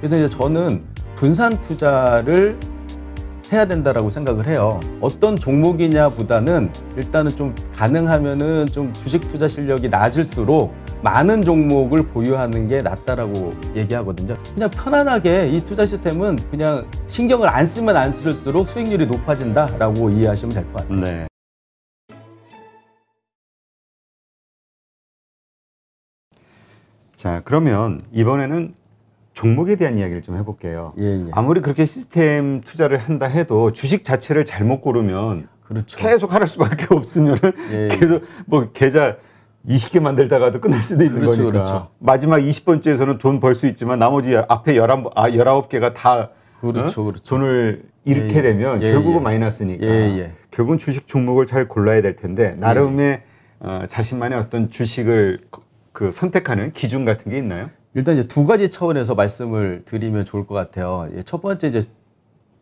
그래서 이제 저는 분산 투자를 해야 된다라고 생각을 해요. 어떤 종목이냐보다는 일단은 좀 가능하면은 좀 주식 투자 실력이 낮을수록 많은 종목을 보유하는 게 낫다라고 얘기하거든요. 그냥 편안하게 이 투자 시스템은 그냥 신경을 안 쓰면 안 쓸수록 수익률이 높아진다라고 이해하시면 될 것 같아요. 네. 자, 그러면 이번에는 종목에 대한 이야기를 좀 해볼게요. 예, 예. 아무리 그렇게 시스템 투자를 한다 해도 주식 자체를 잘못 고르면 그렇죠. 계속 할 수밖에 없으면 예, 예, 계속 뭐 계좌 20개 만들다가도 끝날 수도 있는 그렇죠, 거니까 그렇죠. 마지막 20번째에서는 돈 벌 수 있지만 나머지 앞에 11, 아, 19개가 다 그렇죠, 어? 그렇죠. 돈을 잃게 예, 예. 되면 결국은 마이너스니까 결국은 주식 종목을 잘 골라야 될 텐데 나름의 어, 자신만의 어떤 주식을 그 선택하는 기준 같은 게 있나요? 일단 이제 두 가지 차원에서 말씀을 드리면 좋을 것 같아요. 예, 첫 번째 이제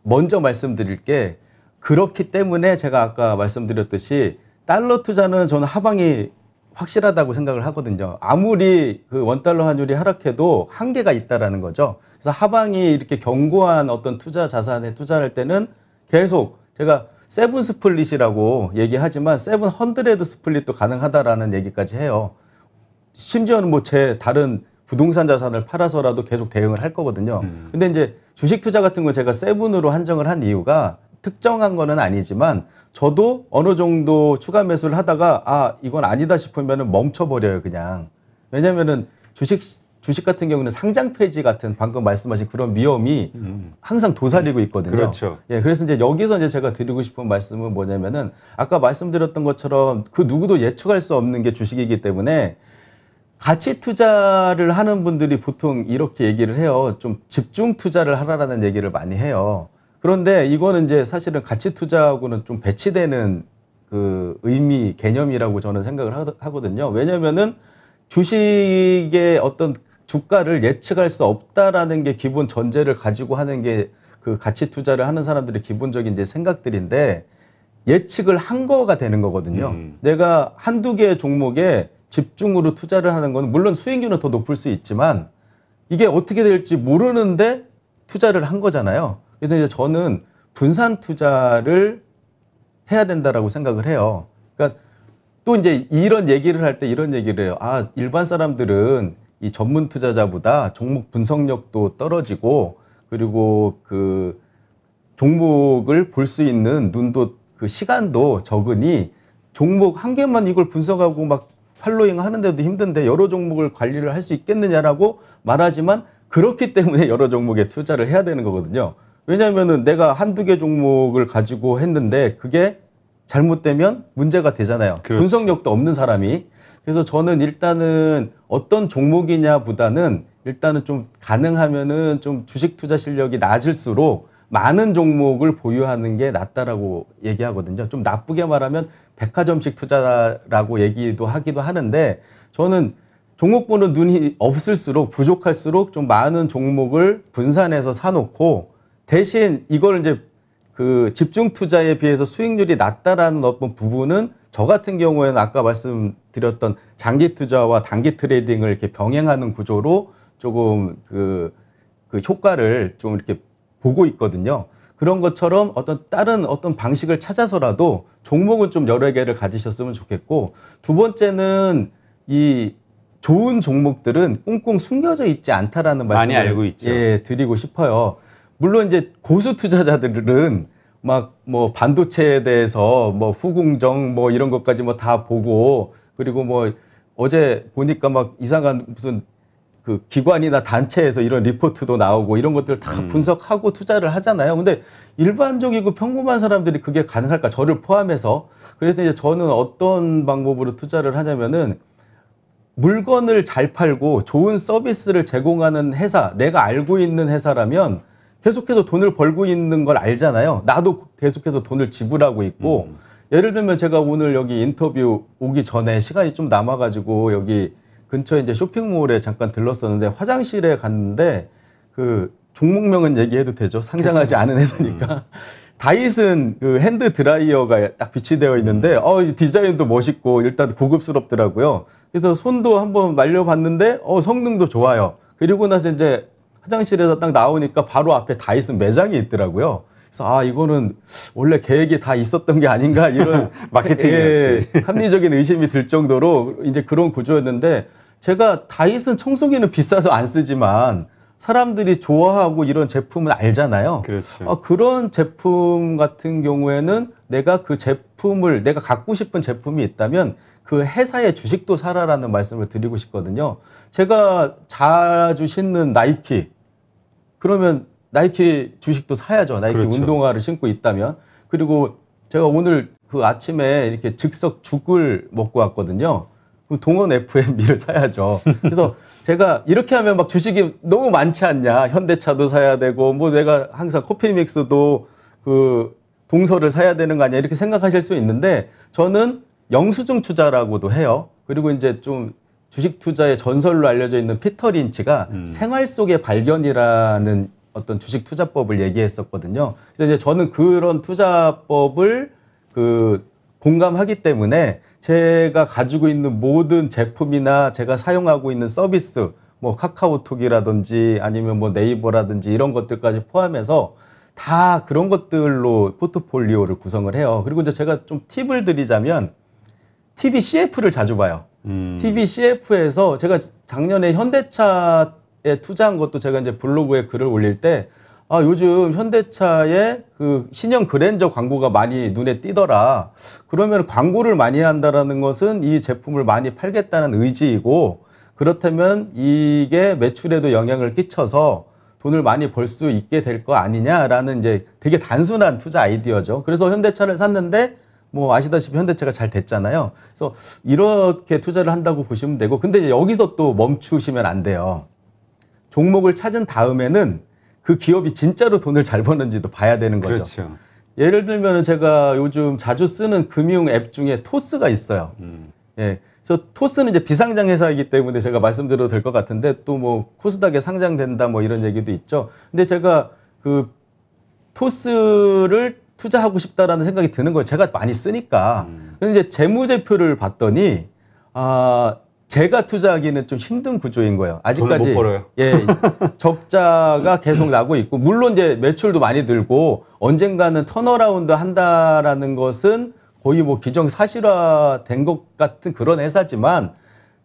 먼저 말씀드릴 게 그렇기 때문에 제가 아까 말씀드렸듯이 달러 투자는 저는 하방이 확실하다고 생각을 하거든요. 아무리 그 원달러 환율이 하락해도 한계가 있다라는 거죠. 그래서 하방이 이렇게 견고한 어떤 투자 자산에 투자할 때는 계속 제가 세븐 스플릿이라고 얘기하지만 세븐 헌드레드 스플릿도 가능하다라는 얘기까지 해요. 심지어는 뭐 제 다른 부동산 자산을 팔아서라도 계속 대응을 할 거거든요. 음. 근데 이제 주식 투자 같은 거 제가 세븐으로 한정을 한 이유가 특정한 거는 아니지만 저도 어느 정도 추가 매수를 하다가 아 이건 아니다 싶으면 멈춰버려요 그냥 왜냐면은 주식 주식 같은 경우는 상장 폐지 같은 방금 말씀하신 그런 위험이 음. 항상 도사리고 있거든요. 그렇죠. 예, 그래서 이제 여기서 이제 제가 드리고 싶은 말씀은 뭐냐면은 아까 말씀드렸던 것처럼 그 누구도 예측할 수 없는 게 주식이기 때문에 가치 투자를 하는 분들이 보통 이렇게 얘기를 해요. 좀 집중 투자를 하라라는 얘기를 많이 해요. 그런데 이거는 이제 사실은 가치 투자하고는 좀 배치되는 그 의미 개념이라고 저는 생각을 하거든요. 왜냐면은 주식의 어떤 주가를 예측할 수 없다라는 게 기본 전제를 가지고 하는 게 그 가치 투자를 하는 사람들의 기본적인 이제 생각들인데 예측을 한 거가 되는 거거든요. 음. 내가 한두 개의 종목에 집중으로 투자를 하는 건 물론 수익률은 더 높을 수 있지만 이게 어떻게 될지 모르는데 투자를 한 거잖아요. 그래서 이제 저는 분산 투자를 해야 된다라고 생각을 해요. 그러니까 또 이제 이런 얘기를 할 때 이런 얘기를 해요. 아, 일반 사람들은 이 전문 투자자보다 종목 분석력도 떨어지고 그리고 그 종목을 볼 수 있는 눈도 그 시간도 적으니 종목 한 개만 이걸 분석하고 막 팔로잉 하는데도 힘든데 여러 종목을 관리를 할 수 있겠느냐라고 말하지만 그렇기 때문에 여러 종목에 투자를 해야 되는 거거든요. 왜냐하면은 내가 한두 개 종목을 가지고 했는데 그게 잘못되면 문제가 되잖아요. 그렇지. 분석력도 없는 사람이. 그래서 저는 일단은 어떤 종목이냐 보다는 일단은 좀 가능하면은 좀 주식 투자 실력이 낮을수록 많은 종목을 보유하는 게 낫다라고 얘기하거든요. 좀 나쁘게 말하면 백화점식 투자라고 얘기도 하기도 하는데 저는 종목 보는 눈이 없을수록 부족할수록 좀 많은 종목을 분산해서 사놓고 대신 이걸 이제 그 집중 투자에 비해서 수익률이 낮다라는 어떤 부분은 저 같은 경우에는 아까 말씀드렸던 장기 투자와 단기 트레이딩을 이렇게 병행하는 구조로 조금 그, 그 효과를 좀 이렇게 보고 있거든요. 그런 것처럼 어떤 다른 어떤 방식을 찾아서라도 종목은 좀 여러 개를 가지셨으면 좋겠고 두 번째는 이 좋은 종목들은 꽁꽁 숨겨져 있지 않다라는 말씀을 많이 알고 있죠. 예, 드리고 싶어요. 물론 이제 고수 투자자들은 막 뭐 반도체에 대해서 뭐후궁정뭐 이런 것까지 뭐 다 보고 그리고 뭐 어제 보니까 막 이상한 무슨 그 기관이나 단체에서 이런 리포트도 나오고 이런 것들 다 음. 분석하고 투자를 하잖아요. 근데 일반적이고 그 평범한 사람들이 그게 가능할까? 저를 포함해서. 그래서 이제 저는 어떤 방법으로 투자를 하냐면은 물건을 잘 팔고 좋은 서비스를 제공하는 회사, 내가 알고 있는 회사라면 계속해서 돈을 벌고 있는 걸 알잖아요. 나도 계속해서 돈을 지불하고 있고 음. 예를 들면 제가 오늘 여기 인터뷰 오기 전에 시간이 좀 남아가지고 여기 근처에 이제 쇼핑몰에 잠깐 들렀었는데 화장실에 갔는데 그 종목명은 얘기해도 되죠. 상장하지 그렇 않은 회사니까. 음. 다이슨 그 핸드 드라이어가 딱 비치되어 있는데 어 디자인도 멋있고 일단 고급스럽더라고요. 그래서 손도 한번 말려봤는데 어 성능도 좋아요. 그리고 나서 이제 화장실에서 딱 나오니까 바로 앞에 다이슨 매장이 있더라고요. 그래서 아 이거는 원래 계획이 다 있었던 게 아닌가 이런 마케팅이었지 예, 예, 예, 합리적인 의심이 들 정도로 이제 그런 구조였는데 제가 다이슨 청소기는 비싸서 안 쓰지만 사람들이 좋아하고 이런 제품은 알잖아요. 그렇죠. 아, 그런 제품 같은 경우에는 내가 그 제품을 내가 갖고 싶은 제품이 있다면 그 회사의 주식도 사라라는 말씀을 드리고 싶거든요. 제가 자주 신는 나이키 그러면 나이키 주식도 사야죠. 나이키 그렇죠. 운동화를 신고 있다면. 그리고 제가 오늘 그 아침에 이렇게 즉석 죽을 먹고 왔거든요. 그럼 동원 FMB를 사야죠. 그래서 제가 이렇게 하면 막 주식이 너무 많지 않냐. 현대차도 사야 되고, 뭐 내가 항상 코피믹스도 그 동서를 사야 되는 거 아니야. 이렇게 생각하실 수 있는데 저는 영수증 투자라고도 해요. 그리고 이제 좀 주식 투자의 전설로 알려져 있는 피터 린치가 음. 생활 속의 발견이라는 어떤 주식 투자법을 얘기했었거든요. 그래서 이제 저는 그런 투자법을 그 공감하기 때문에 제가 가지고 있는 모든 제품이나 제가 사용하고 있는 서비스 뭐 카카오톡이라든지 아니면 뭐 네이버라든지 이런 것들까지 포함해서 다 그런 것들로 포트폴리오를 구성을 해요. 그리고 이제 제가 좀 팁을 드리자면 TV CF를 자주 봐요. 음. TV CF에서 제가 작년에 현대차 투자한 것도 제가 이제 블로그에 글을 올릴 때 아, 요즘 현대차의 그 신형 그랜저 광고가 많이 눈에 띄더라. 그러면 광고를 많이 한다라는 것은 이 제품을 많이 팔겠다는 의지이고 그렇다면 이게 매출에도 영향을 끼쳐서 돈을 많이 벌 수 있게 될 거 아니냐라는 이제 되게 단순한 투자 아이디어죠. 그래서 현대차를 샀는데 뭐 아시다시피 현대차가 잘 됐잖아요. 그래서 이렇게 투자를 한다고 보시면 되고 근데 여기서 또 멈추시면 안 돼요. 종목을 찾은 다음에는 그 기업이 진짜로 돈을 잘 버는지도 봐야 되는 거죠. 그렇죠. 예를 들면 제가 요즘 자주 쓰는 금융 앱 중에 토스가 있어요. 음. 예. 그래서 토스는 이제 비상장 회사이기 때문에 제가 말씀드려도 될 것 같은데 또 뭐 코스닥에 상장된다 뭐 이런 얘기도 있죠. 근데 제가 그 토스를 투자하고 싶다라는 생각이 드는 거예요. 제가 많이 쓰니까. 음. 근데 이제 재무제표를 봤더니 아 제가 투자하기는 좀 힘든 구조인 거예요. 아직까지 벌어요. 예 적자가 계속 나고 있고 물론 이제 매출도 많이 들고 언젠가는 턴어라운드 한다라는 것은 거의 뭐 기정사실화된 것 같은 그런 회사지만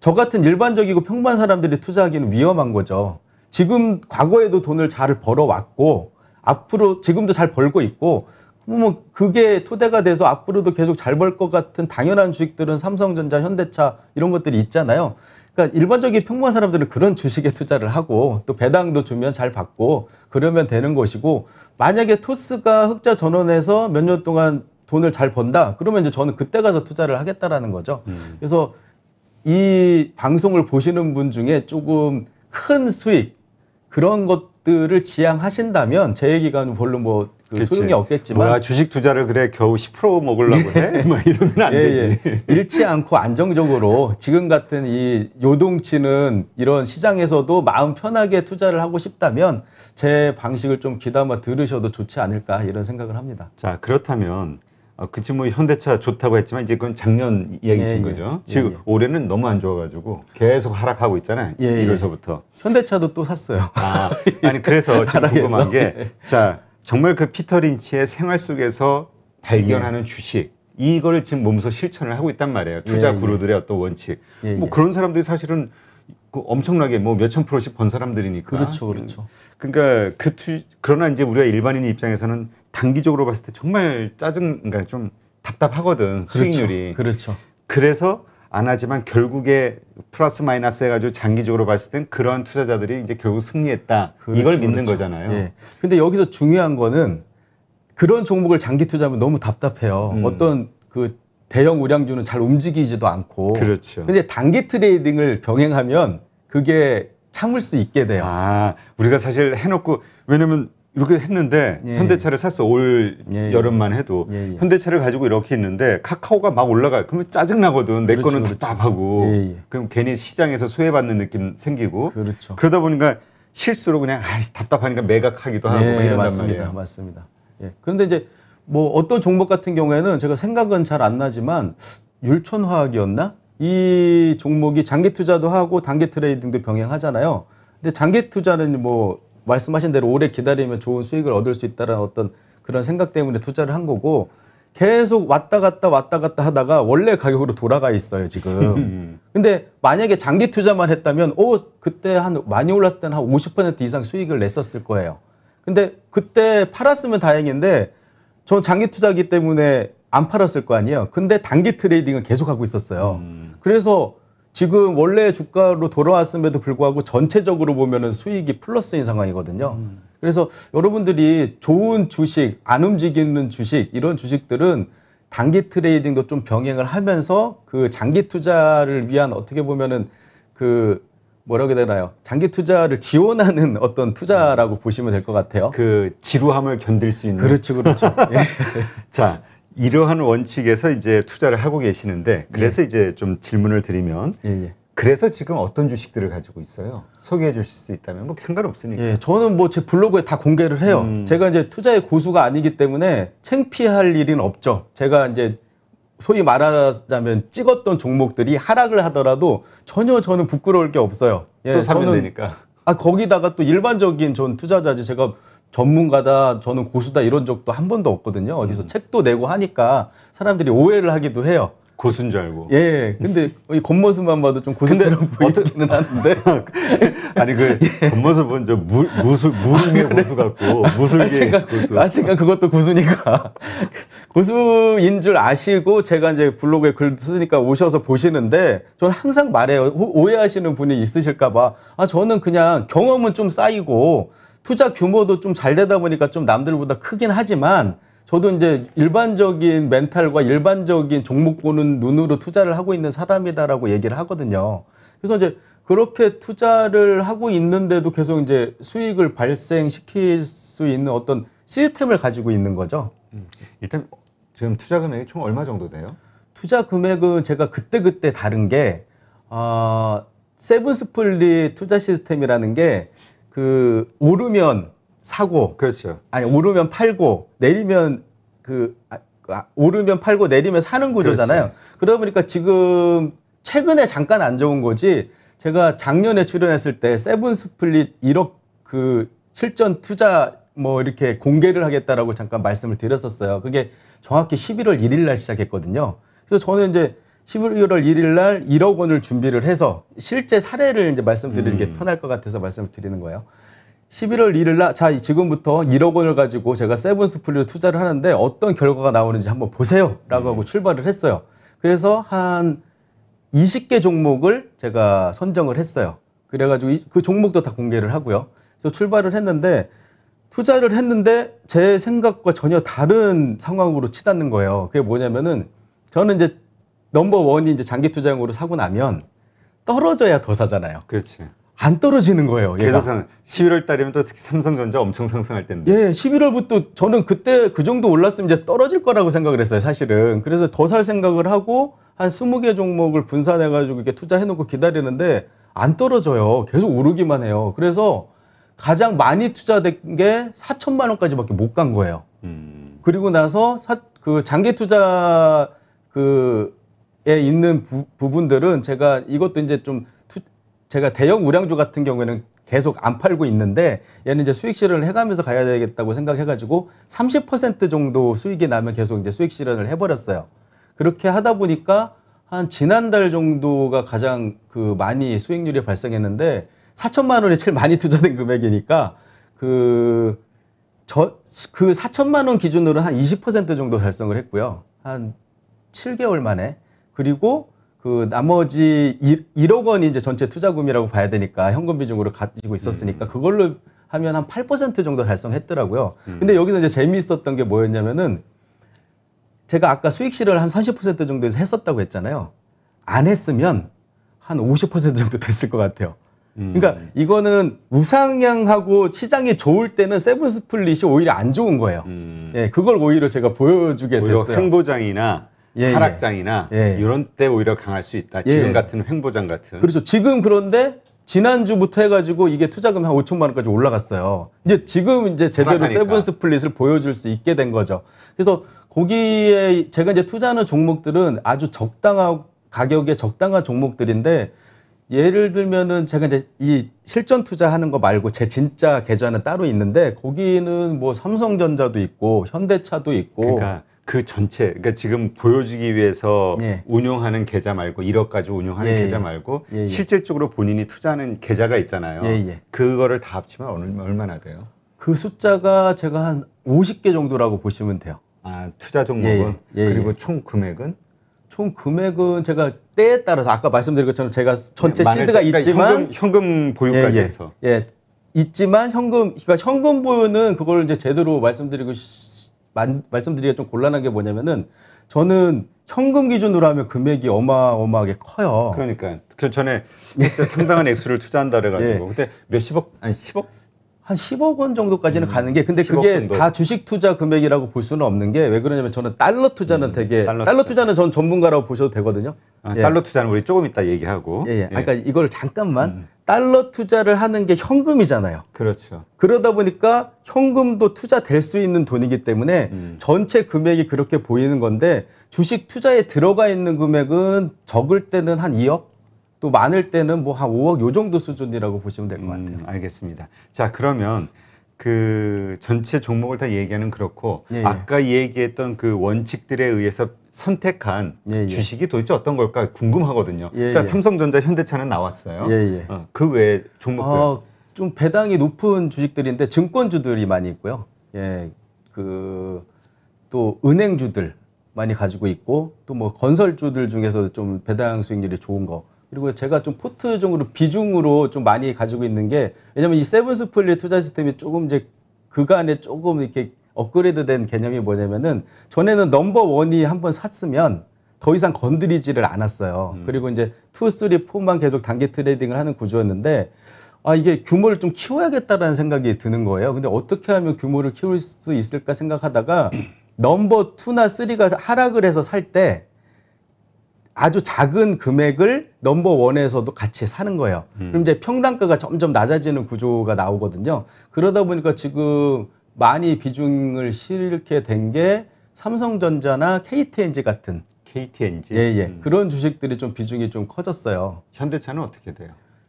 저 같은 일반적이고 평범한 사람들이 투자하기는 위험한 거죠. 지금 과거에도 돈을 잘 벌어왔고 앞으로 지금도 잘 벌고 있고 뭐, 뭐 그게 토대가 돼서 앞으로도 계속 잘 벌 것 같은 당연한 주식들은 삼성전자, 현대차 이런 것들이 있잖아요. 그러니까 일반적인 평범한 사람들은 그런 주식에 투자를 하고 또 배당도 주면 잘 받고 그러면 되는 것이고 만약에 토스가 흑자 전원에서 몇 년 동안 돈을 잘 번다 그러면 이제 저는 그때 가서 투자를 하겠다라는 거죠. 음. 그래서 이 방송을 보시는 분 중에 조금 큰 수익 그런 것들을 지향하신다면 제 얘기가 물론 뭐그 소용이 없겠지만 뭐야, 주식 투자를 그래 겨우 10% 먹으려고 예. 해? 막 뭐 이러면 안 예, 예. 되지. 예. 잃지 않고 안정적으로 지금 같은 이 요동치는 이런 시장에서도 마음 편하게 투자를 하고 싶다면 제 방식을 좀 귀담아 들으셔도 좋지 않을까 이런 생각을 합니다. 자 그렇다면 어, 그치 뭐 현대차 좋다고 했지만 이제 그건 작년 얘기신 예, 예, 거죠. 지금 올해는 너무 안 좋아가지고 계속 하락하고 있잖아요. 예, 이월서부터 현대차도 또 샀어요. 아, 니 그래서 지금 궁금한 게 자. 정말 그 피터 린치의 생활 속에서 발견하는 예. 주식 이걸 지금 몸소 실천을 하고 있단 말이에요. 투자 예, 예. 구루들의 어떤 원칙. 예, 뭐 예. 그런 사람들이 사실은 그 엄청나게 뭐 몇천 프로씩 번 사람들이니까. 그렇죠, 그렇죠. 음. 그러니까 그 투, 그러나 이제 우리가 일반인 입장에서는 단기적으로 봤을 때 정말 짜증, 그러니까 좀 답답하거든 그렇죠, 수익률이. 그렇죠. 그래서 안 하지만 결국에 플러스 마이너스 해가지고 장기적으로 봤을 땐 그런 투자자들이 이제 결국 승리했다. 그렇죠, 이걸 믿는 그렇죠. 거잖아요. 예. 근데 여기서 중요한 거는 그런 종목을 장기 투자하면 너무 답답해요. 음. 어떤 그 대형 우량주는 잘 움직이지도 않고. 그렇죠. 근데 단기 트레이딩을 병행하면 그게 참을 수 있게 돼요. 아, 우리가 사실 해놓고 왜냐면 이렇게 했는데 예. 현대차를 샀어 올 예. 예. 여름만 해도 예, 예. 현대차를 가지고 이렇게 있는데 카카오가 막 올라가 요 그러면 짜증 나거든 내 그렇죠, 거는 그렇죠. 답답하고 그렇 예, 그럼 괜히 시장에서 소외받는 느낌 생기고 그렇죠. 그러다 보니까 실수로 그냥 아이 답답하니까 매각하기도 하고 뭐 예, 이런단 맞습니다, 말이에요. 맞습니다. 예. 그런데 이제 뭐 어떤 종목 같은 경우에는 제가 생각은 잘 안 나지만 율촌화학이었나 이 종목이 장기 투자도 하고 단기 트레이딩도 병행하잖아요. 근데 장기 투자는 뭐 말씀하신 대로 오래 기다리면 좋은 수익을 얻을 수 있다는 어떤 그런 생각 때문에 투자를 한 거고 계속 왔다 갔다 왔다 갔다 하다가 원래 가격으로 돌아가 있어요 지금. 근데 만약에 장기 투자만 했다면 오 그때 한 많이 올랐을 때는 한 50% 이상 수익을 냈었을 거예요. 근데 그때 팔았으면 다행인데 전 장기 투자기 때문에 안 팔았을 거 아니에요. 근데 단기 트레이딩은 계속 하고 있었어요. 음. 그래서 지금 원래 주가로 돌아왔음에도 불구하고 전체적으로 보면은 수익이 플러스인 상황이거든요. 음. 그래서 여러분들이 좋은 주식, 안 움직이는 주식 이런 주식들은 단기 트레이딩도 좀 병행을 하면서 그 장기 투자를 위한 어떻게 보면은 그 뭐라고 해야 되나요? 장기 투자를 지원하는 어떤 투자라고 보시면 될 것 같아요. 그 지루함을 견딜 수 있는. 그렇죠, 그렇죠. 예. 자, 이러한 원칙에서 이제 투자를 하고 계시는데 그래서 예. 이제 좀 질문을 드리면 예예. 예. 그래서 지금 어떤 주식들을 가지고 있어요? 소개해 주실 수 있다면 뭐 상관없으니까. 예, 저는 뭐 제 블로그에 다 공개를 해요. 음. 제가 이제 투자의 고수가 아니기 때문에 챙피할 일은 없죠. 제가 이제 소위 말하자면 찍었던 종목들이 하락을 하더라도 전혀 저는 부끄러울 게 없어요. 예, 또 사면 저는, 되니까. 아 거기다가 또 일반적인 전 투자자지 제가 전문가다, 저는 고수다 이런 적도 한 번도 없거든요. 어디서 음. 책도 내고 하니까 사람들이 오해를 하기도 해요. 고수인 줄 알고. 예. 예. 근데 이 겉모습만 봐도 좀 고수처럼 보이기는 하는데. 아니 그 예. 겉모습 은저 무수 무림의 고수 같고 무술계 그 고수. 아, 여튼간 그것도 고수니까 고수인 줄 아시고 제가 이제 블로그에 글 쓰니까 오셔서 보시는데 저는 항상 말해요 오해하시는 분이 있으실까봐 아 저는 그냥 경험은 좀 쌓이고 투자 규모도 좀 잘 되다 보니까 좀 남들보다 크긴 하지만 저도 이제 일반적인 멘탈과 일반적인 종목 보는 눈으로 투자를 하고 있는 사람이다라고 얘기를 하거든요. 그래서 이제 그렇게 투자를 하고 있는데도 계속 이제 수익을 발생시킬 수 있는 어떤 시스템을 가지고 있는 거죠. 음. 일단 지금 투자 금액이 총 얼마 정도 돼요? 투자 금액은 제가 그때그때 다른 게, 어, 세븐 스플릿 투자 시스템이라는 게그 오르면 사고 그렇죠. 아니 오르면 팔고 내리면 그 아, 그 아, 오르면 팔고 내리면 사는 구조잖아요. 그렇지. 그러다 보니까 지금 최근에 잠깐 안 좋은 거지 제가 작년에 출연했을 때 세븐 스플릿 1억 그 실전 투자 뭐 이렇게 공개를 하겠다라고 잠깐 말씀을 드렸었어요. 그게 정확히 11월 1일 날 시작했거든요. 그래서 저는 이제 11월 1일 날 1억 원을 준비를 해서 실제 사례를 이제 말씀드리는 음. 게 편할 것 같아서 말씀을 드리는 거예요. 11월 1일 날, 자, 지금부터 1억 원을 가지고 제가 세븐스플리로 투자를 하는데 어떤 결과가 나오는지 한번 보세요. 라고 네. 하고 출발을 했어요. 그래서 한 20개 종목을 제가 선정을 했어요. 그래가지고 그 종목도 다 공개를 하고요. 그래서 출발을 했는데 투자를 했는데 제 생각과 전혀 다른 상황으로 치닫는 거예요. 그게 뭐냐면은 저는 이제 넘버 원이 이제 장기 투자용으로 사고 나면 떨어져야 더 사잖아요. 그렇지. 안 떨어지는 거예요. 얘 계속 상 11월 달이면 또 삼성전자 엄청 상승할 때인데. 예, 11월부터 저는 그때 그 정도 올랐으면 이제 떨어질 거라고 생각을 했어요, 사실은. 그래서 더 살 생각을 하고 한 20개 종목을 분산해 가지고 이렇게 투자해 놓고 기다리는데 안 떨어져요. 계속 오르기만 해요. 그래서 가장 많이 투자된 게 4천만 원까지밖에 못 간 거예요. 음. 그리고 나서 사, 그 장기 투자 그에 있는 부, 분들은 제가 이것도 이제 좀 투, 제가 대형 우량주 같은 경우에는 계속 안 팔고 있는데 얘는 이제 수익 실현을 해가면서 가야 되겠다고 생각해가지고 30% 정도 수익이 나면 계속 이제 수익 실현을 해버렸어요. 그렇게 하다 보니까 한 지난달 정도가 가장 그 많이 수익률이 발생했는데 4천만 원이 제일 많이 투자된 금액이니까 그저그 4천만 그 원 기준으로 한 20% 정도 달성을 했고요. 한 7개월 만에 그리고 그 나머지 1, 억 원이 이제 전체 투자금이라고 봐야 되니까 현금 비중으로 가지고 있었으니까 음. 그걸로 하면 한 8% 정도 달성했더라고요. 음. 근데 여기서 이제 재미있었던 게 뭐였냐면은 제가 아까 수익 실을한 30% 정도에서 했었다고 했잖아요. 안 했으면 한 50% 정도 됐을 것 같아요. 음. 그러니까 이거는 우상향하고 시장이 좋을 때는 세븐 스플릿이 오히려 안 좋은 거예요. 음. 예, 그걸 오히려 제가 보여주게 오히려 됐어요. 행보장이나 예, 예, 하락장이나 예. 이런 때 오히려 강할 수 있다. 지금 예. 같은 횡보장 같은. 그렇죠. 지금 그런데 지난주부터 해가지고 이게 투자금한 5천만 원까지 올라갔어요. 이제 지금 이제 제대로 세븐 스플릿을 보여줄 수 있게 된 거죠. 그래서 거기에 제가 이제 투자하는 종목들은 아주 적당한 가격에 적당한 종목들인데 예를 들면은 제가 이제 이 실전 투자하는 거 말고 제 진짜 계좌는 따로 있는데 거기는 뭐 삼성전자도 있고 현대차도 있고 그러니까 그 전체 그러니까 지금 보여주기 위해서 예. 운용하는 계좌 말고 1억까지 운용하는 예예. 계좌 예. 말고 예예. 예. 실질적으로 본인이 투자하는 계좌가 있잖아요. 예예. 예. 그거를 다 합치면 얼마나 돼요? 그 숫자가 제가 한 50개 정도라고 보시면 돼요. 아 투자 종목은 그리고 총 금액은? 총 금액은 제가 때에 따라서 아까 말씀드린 것처럼 제가 전체 실드가 그 있지만 현금, 현금 보유까지 해서 예, 있지만 현금 그러니까 현금 보유는 그걸 이제 제대로 말씀드리고 만, 말씀드리기가 좀 곤란한 게 뭐냐면은 저는 현금 기준으로 하면 금액이 어마어마하게 커요. 그러니까 그 전에 예. 그때 상당한 액수를 투자한다 그래가지고 예. 그때 몇십억 아니 십억 한 10억 원 정도까지는 음, 가는 게 근데 그게 정도. 다 주식 투자 금액이라고 볼 수는 없는 게 왜 그러냐면 저는 달러 투자는 음, 되게 달러, 달러 투자. 투자는 전 전문가라고 보셔도 되거든요. 아, 예. 달러 투자는 우리 조금 이따 얘기하고. 예, 예. 아, 예. 그러니까 이걸 잠깐만 음. 달러 투자를 하는 게 현금이잖아요. 그렇죠. 그러다 보니까 현금도 투자될 수 있는 돈이기 때문에 음. 전체 금액이 그렇게 보이는 건데 주식 투자에 들어가 있는 금액은 적을 때는 한 2억 또 많을 때는 뭐 한 5억 요 정도 수준이라고 보시면 될것 음, 같아요. 음, 알겠습니다. 자, 그러면 그 전체 종목을 다 얘기하는 그렇고 예, 예. 아까 얘기했던 그 원칙들에 의해서 선택한 예, 예. 주식이 도대체 어떤 걸까 궁금하거든요. 예, 자단 예. 삼성전자, 현대차는 나왔어요. 어, 그 외에 종목들 어, 좀 배당이 높은 주식들인데 증권주들이 많이 있고요. 예, 그 또 은행주들 많이 가지고 있고 또 뭐 건설주들 중에서 도좀 배당 수익률이 좋은 거 그리고 제가 좀 포트 종으로 비중으로 좀 많이 가지고 있는 게 왜냐면 이 세븐 스플릿 투자 시스템이 조금 이제 그간에 조금 이렇게 업그레이드된 개념이 뭐냐면은 전에는 넘버 원이 한번 샀으면 더 이상 건드리지를 않았어요. 음. 그리고 이제 투, 쓰리, 포만 계속 단계 트레이딩을 하는 구조였는데 아 이게 규모를 좀 키워야겠다라는 생각이 드는 거예요. 근데 어떻게 하면 규모를 키울 수 있을까 생각하다가 넘버 투나 쓰리가 하락을 해서 살때 아주 작은 금액을 넘버 원에서도 같이 사는 거예요. 음. 그럼 이제 평단가가 점점 낮아지는 구조가 나오거든요. 그러다 보니까 지금 많이 비중을 실게 된 게 삼성전자나 KTNG 같은 KTNG 예, 예. 음. 그런 주식들이 좀 비중이 좀 커졌어요. 현대차는 어떻게 돼요?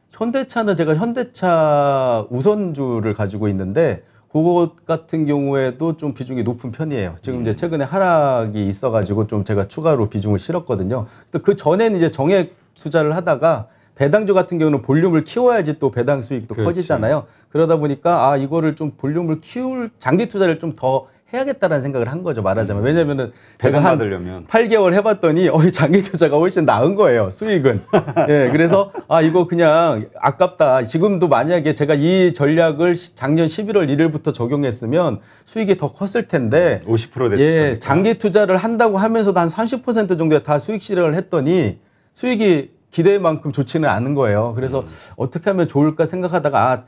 현대차는 제가 현대차 우선주를 가지고 있는데 그것 같은 경우에도 좀 비중이 높은 편이에요. 지금 이제 예. 최근에 하락이 있어가지고 좀 제가 추가로 비중을 실었거든요. 그 전에는 이제 정액 투자를 하다가 배당주 같은 경우는 볼륨을 키워야지 또 배당 수익도 그렇지. 커지잖아요. 그러다 보니까 아 이거를 좀 볼륨을 키울 장기 투자를 좀더 해야겠다라는 생각을 한 거죠 말하자면 음. 왜냐면은 배가 한 받으려면 8개월 해봤더니 어이 장기 투자가 훨씬 나은 거예요 수익은 예 그래서 아 이거 그냥 아깝다 지금도 만약에 제가 이 전략을 작년 11월 1일부터 적용했으면 수익이 더 컸을 텐데 50% 됐을 예거니 장기 투자를 한다고 하면서도 한 30% 정도 다 수익 실현을 했더니 수익이 기대만큼 좋지는 않은 거예요 그래서 음. 어떻게 하면 좋을까 생각하다가 아,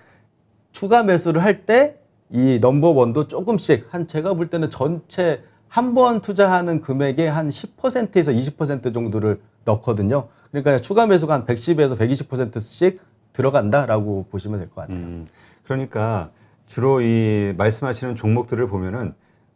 추가 매수를 할때 이 넘버원도 조금씩 한 제가 볼 때는 전체 한 번 투자하는 금액의 한 10%에서 20% 정도를 넣거든요. 그러니까 추가 매수가 한 110에서 120%씩 들어간다라고 보시면 될 것 같아요. 음, 그러니까 주로 이 말씀하시는 종목들을 보면은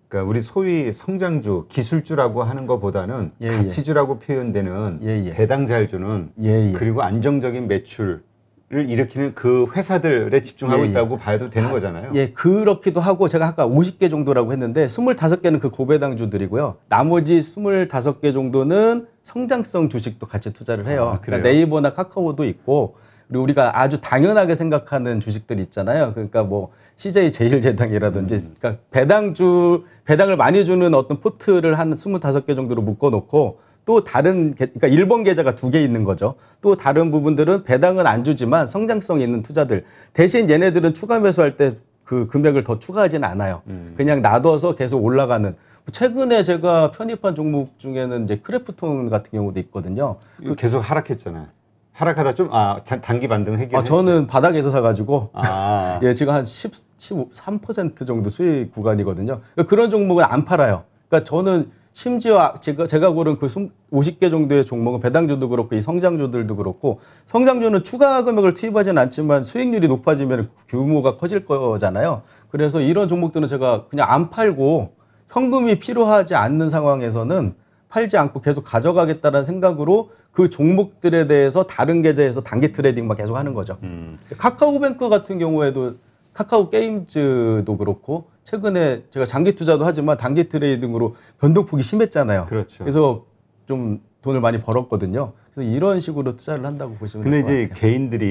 그러니까 우리 소위 성장주, 기술주라고 하는 것보다는 예, 예. 가치주라고 표현되는 예, 예. 배당잘주는 예, 그리고 안정적인 매출 를 일으키는 그 회사들에 집중하고 예, 예, 있다고 봐도 되는 아, 거잖아요. 예, 그렇기도 하고 제가 아까 50개 정도라고 했는데 25개는 그 고배당주들이고요. 나머지 25개 정도는 성장성 주식도 같이 투자를 해요. 아, 그러니까 네이버나 카카오도 있고 그리고 우리가 아주 당연하게 생각하는 주식들 있잖아요. 그러니까 뭐 CJ 제일제당이라든지 음. 그러니까 배당주 배당을 많이 주는 어떤 포트를 한 25개 정도로 묶어 놓고 또 다른 그러니까 일본 계좌가 두 개 있는 거죠. 또 다른 부분들은 배당은 안 주지만 성장성 있는 투자들 대신 얘네들은 추가 매수할 때 그 금액을 더 추가하진 않아요. 음. 그냥 놔둬서 계속 올라가는 최근에 제가 편입한 종목 중에는 이제 크래프톤 같은 경우도 있거든요. 그 계속 하락했잖아요. 하락하다 좀, 아, 단기 반등 해결 아, 저는 바닥에서 사가지고, 아. 예, 지금 한 10, 13% 정도 수익 구간이거든요. 그러니까 그런 종목은 안 팔아요. 그러니까 저는 심지어 제가, 제가 고른 그 50개 정도의 종목은 배당주도 그렇고 이 성장주들도 그렇고 성장주는 추가 금액을 투입하지는 않지만 수익률이 높아지면 규모가 커질 거잖아요. 그래서 이런 종목들은 제가 그냥 안 팔고 현금이 필요하지 않는 상황에서는 팔지 않고 계속 가져가겠다는 생각으로 그 종목들에 대해서 다른 계좌에서 단기 트레이딩만 계속 하는 거죠. 음. 카카오뱅크 같은 경우에도 카카오 게임즈도 그렇고 최근에 제가 장기 투자도 하지만 단기 트레이딩으로 변동폭이 심했잖아요. 그렇죠. 그래서 좀 돈을 많이 벌었거든요. 그래서 이런 식으로 투자를 한다고 보시면 근데 이제 같아요. 개인들이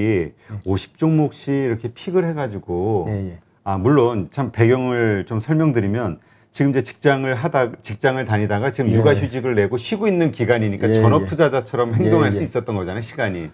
네. 50종목씩 이렇게 픽을 해가지고 네, 네. 아 물론 참 배경을 좀 설명드리면 지금 이제 직장을 하다 직장을 다니다가 지금 예. 육아휴직을 내고 쉬고 있는 기간이니까 전업 투자자처럼 행동할 수 있었던 거잖아요 시간이.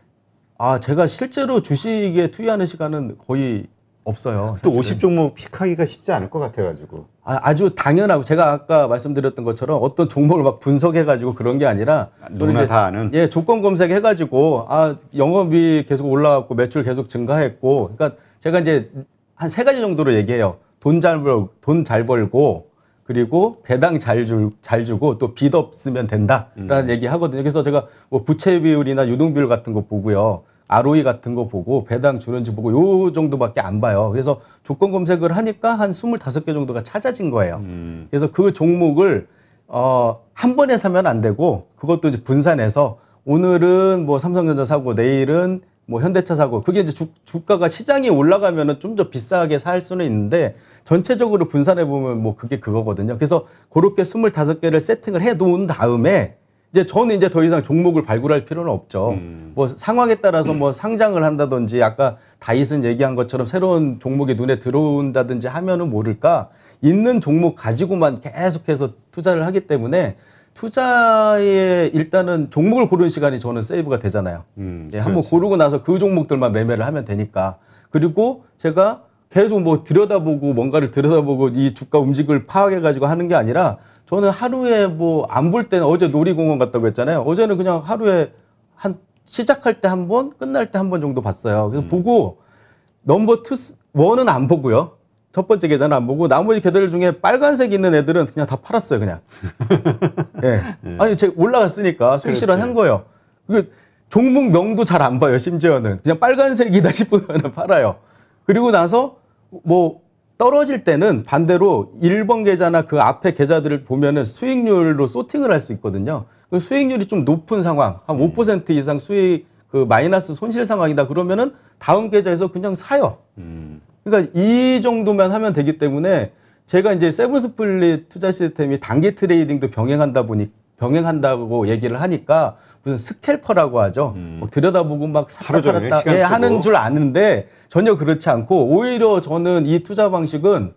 아 제가 실제로 주식에 투여하는 시간은 거의 없어요. 아, 또 50종목 픽하기가 쉽지 않을 것 같아가지고. 아, 아주 당연하고 제가 아까 말씀드렸던 것처럼 어떤 종목을 막 분석해가지고 그런 게 아니라 아, 누구나 다 아는. 예, 조건 검색해가지고 아 영업이 계속 올라갔고 매출 계속 증가했고, 그러니까 제가 이제 한 세 가지 정도로 얘기해요. 돈 잘 벌, 돈잘 벌고 그리고 배당 잘, 주, 잘 주고 또 빚 없으면 된다라는 음. 얘기 하거든요. 그래서 제가 뭐 부채 비율이나 유동 비율 같은 거 보고요. ROE 같은 거 보고 배당 주는지 보고 요 정도밖에 안 봐요. 그래서 조건 검색을 하니까 한 25개 정도가 찾아진 거예요. 음. 그래서 그 종목을 어, 한 번에 사면 안 되고 그것도 이제 분산해서 오늘은 뭐 삼성전자 사고 내일은 뭐 현대차 사고 그게 이제 주, 주가가 시장이 올라가면은 좀 더 비싸게 살 수는 있는데 전체적으로 분산해 보면 뭐 그게 그거거든요. 그래서 그렇게 25개를 세팅을 해 놓은 다음에 이제 저는 이제 더 이상 종목을 발굴할 필요는 없죠. 음. 뭐 상황에 따라서 뭐 상장을 한다든지 아까 다이슨 얘기한 것처럼 새로운 종목이 눈에 들어온다든지 하면은 모를까 있는 종목 가지고만 계속해서 투자를 하기 때문에 투자에 일단은 종목을 고르는 시간이 저는 세이브가 되잖아요. 음, 예, 그렇죠. 한번 고르고 나서 그 종목들만 매매를 하면 되니까. 그리고 제가 계속 뭐 들여다보고 뭔가를 들여다보고 이 주가 움직임을 파악해가지고 하는 게 아니라 저는 하루에 뭐 안 볼 때는 어제 놀이공원 갔다고 했잖아요. 어제는 그냥 하루에 한 시작할 때 한 번, 끝날 때 한 번 정도 봤어요. 그래서 음. 보고 넘버 투 원은 안 보고요. 첫 번째 계좌는 안 보고 나머지 개들 중에 빨간색 있는 애들은 그냥 다 팔았어요, 그냥. 예. 네. 아니, 제가 올라갔으니까 수익 실현한 거예요. 그 종목 명도 잘 안 봐요, 심지어는. 그냥 빨간색이다 싶으면 팔아요. 그리고 나서 뭐 떨어질 때는 반대로 1번 계좌나 그 앞에 계좌들을 보면은 수익률로 소팅을 할 수 있거든요. 그 수익률이 좀 높은 상황, 한5% 음. 이상 수익 그 마이너스 손실 상황이다 그러면은 다음 계좌에서 그냥 사요. 음. 그러니까 이 정도만 하면 되기 때문에 제가 이제 세븐스플릿 투자 시스템이 단기 트레이딩도 병행한다 보니까 병행한다고 얘기를 하니까 무슨 스캘퍼라고 하죠. 음. 막 들여다보고 막 사라졌다 예, 하는 줄 아는데 전혀 그렇지 않고 오히려 저는 이 투자 방식은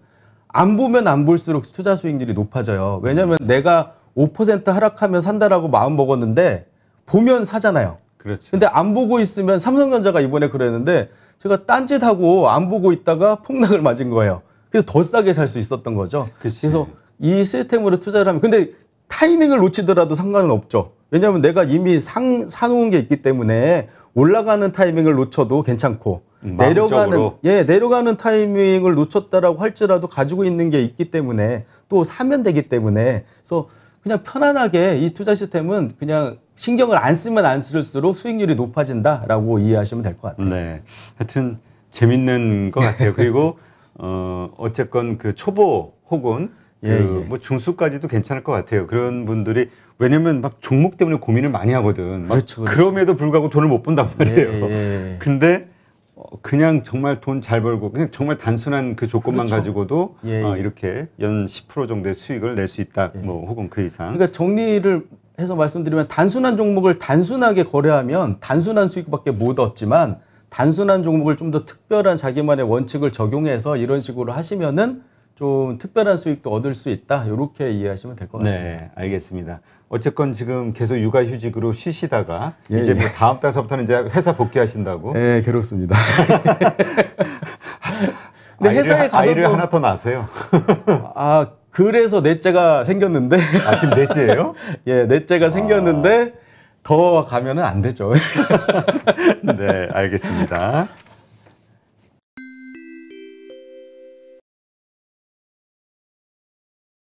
안 보면 안 볼수록 투자 수익률이 높아져요. 왜냐하면 음. 내가 5% 하락하면 산다라고 마음 먹었는데 보면 사잖아요. 그렇죠. 근데 안 보고 있으면 삼성전자가 이번에 그랬는데 제가 딴짓하고 안 보고 있다가 폭락을 맞은 거예요. 그래서 더 싸게 살 수 있었던 거죠. 그치. 그래서 이 시스템으로 투자를 하면 근데 타이밍을 놓치더라도 상관은 없죠. 왜냐하면 내가 이미 상, 사놓은 게 있기 때문에 올라가는 타이밍을 놓쳐도 괜찮고 음, 내려가는 예 내려가는 타이밍을 놓쳤다라고 할지라도 가지고 있는 게 있기 때문에 또 사면 되기 때문에 그래서 그냥 편안하게 이 투자 시스템은 그냥 신경을 안 쓰면 안 쓸수록 수익률이 높아진다라고 이해하시면 될 것 같아요. 네, 하여튼 재밌는 것 같아요. 그리고 어 어쨌건 그 초보 혹은 예, 그뭐 예. 중수까지도 괜찮을 것 같아요. 그런 분들이 왜냐면 막 종목 때문에 고민을 많이 하거든. 그렇죠, 그렇죠. 그럼에도 불구하고 돈을 못 번단 예, 말이에요. 예, 근데 어, 그냥 정말 돈 잘 벌고 그냥 정말 단순한 그 조건만 그렇죠. 가지고도 예, 아, 예. 어, 이렇게 연 10% 정도의 수익을 낼 수 있다 예. 뭐 혹은 그 이상 그러니까 정리를 해서 말씀드리면 단순한 종목을 단순하게 거래하면 단순한 수익밖에 못 얻지만 단순한 종목을 좀 더 특별한 자기만의 원칙을 적용해서 이런 식으로 하시면은 좀 특별한 수익도 얻을 수 있다 이렇게 이해하시면 될 것 같습니다. 네, 알겠습니다. 어쨌건 지금 계속 육아휴직으로 쉬시다가 예, 이제 예. 뭐 다음 달서부터는 이제 회사 복귀하신다고? 예, 괴롭습니다. 근데 아이를, 회사에 가서 아이를 또... 하나 더 낳으세요. 아 그래서 넷째가 생겼는데 아 지금 넷째예요? 예, 넷째가 아... 생겼는데 더 가면은 안 되죠. 네, 알겠습니다.